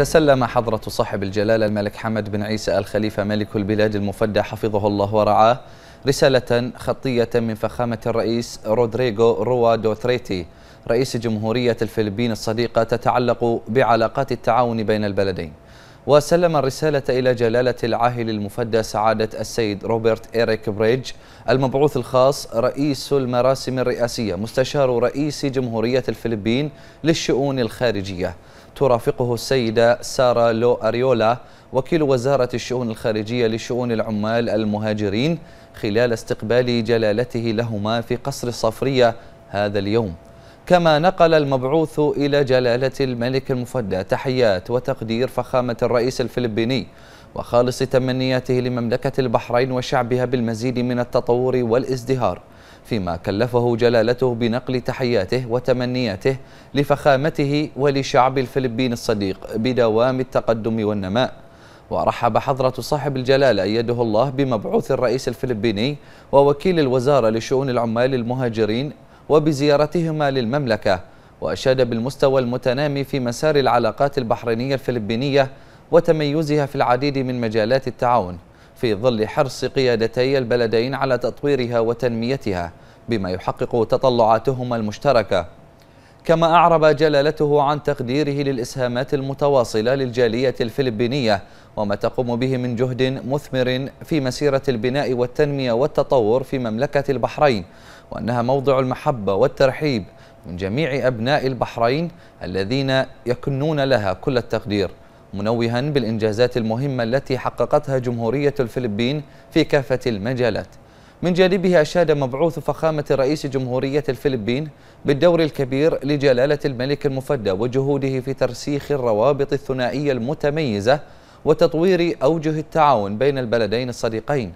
تسلم حضرة صاحب الجلالة الملك حمد بن عيسى الخليفة ملك البلاد المفدى حفظه الله ورعاه رسالة خطية من فخامة الرئيس رودريغو روا دوتريتي رئيس جمهورية الفلبين الصديقة تتعلق بعلاقات التعاون بين البلدين وسلم الرسالة إلى جلالة العاهل المفدى سعادة السيد روبرت إيريك بريدج المبعوث الخاص رئيس المراسم الرئاسية مستشار رئيس جمهورية الفلبين للشؤون الخارجية ترافقه السيدة سارة لو أريولا وكيل وزارة الشؤون الخارجية لشؤون العمال المهاجرين خلال استقبال جلالته لهما في قصر الصفرية هذا اليوم كما نقل المبعوث إلى جلالة الملك المفدى تحيات وتقدير فخامة الرئيس الفلبيني وخالص تمنياته لمملكة البحرين وشعبها بالمزيد من التطور والازدهار فيما كلفه جلالته بنقل تحياته وتمنياته لفخامته ولشعب الفلبين الصديق بدوام التقدم والنماء ورحب حضرة صاحب الجلالة أيده الله بمبعوث الرئيس الفلبيني ووكيل الوزارة لشؤون العمال المهاجرين وبزيارتهما للمملكة وأشاد بالمستوى المتنامي في مسار العلاقات البحرينية الفلبينية وتميزها في العديد من مجالات التعاون في ظل حرص قيادتي البلدين على تطويرها وتنميتها بما يحقق تطلعاتهما المشتركة كما أعرب جلالته عن تقديره للإسهامات المتواصلة للجالية الفلبينية وما تقوم به من جهد مثمر في مسيرة البناء والتنمية والتطور في مملكة البحرين وأنها موضع المحبة والترحيب من جميع أبناء البحرين الذين يكنون لها كل التقدير منوها بالإنجازات المهمة التي حققتها جمهورية الفلبين في كافة المجالات من جانبه أشاد مبعوث فخامة رئيس جمهورية الفلبين بالدور الكبير لجلالة الملك المفدى وجهوده في ترسيخ الروابط الثنائية المتميزة وتطوير أوجه التعاون بين البلدين الصديقين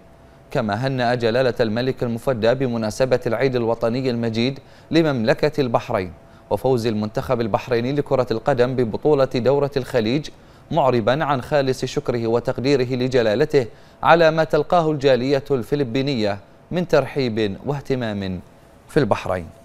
كما هنأ جلالة الملك المفدى بمناسبة العيد الوطني المجيد لمملكة البحرين وفوز المنتخب البحريني لكرة القدم ببطولة دورة الخليج معربا عن خالص شكره وتقديره لجلالته على ما تلقاه الجالية الفلبينية من ترحيب واهتمام في البحرين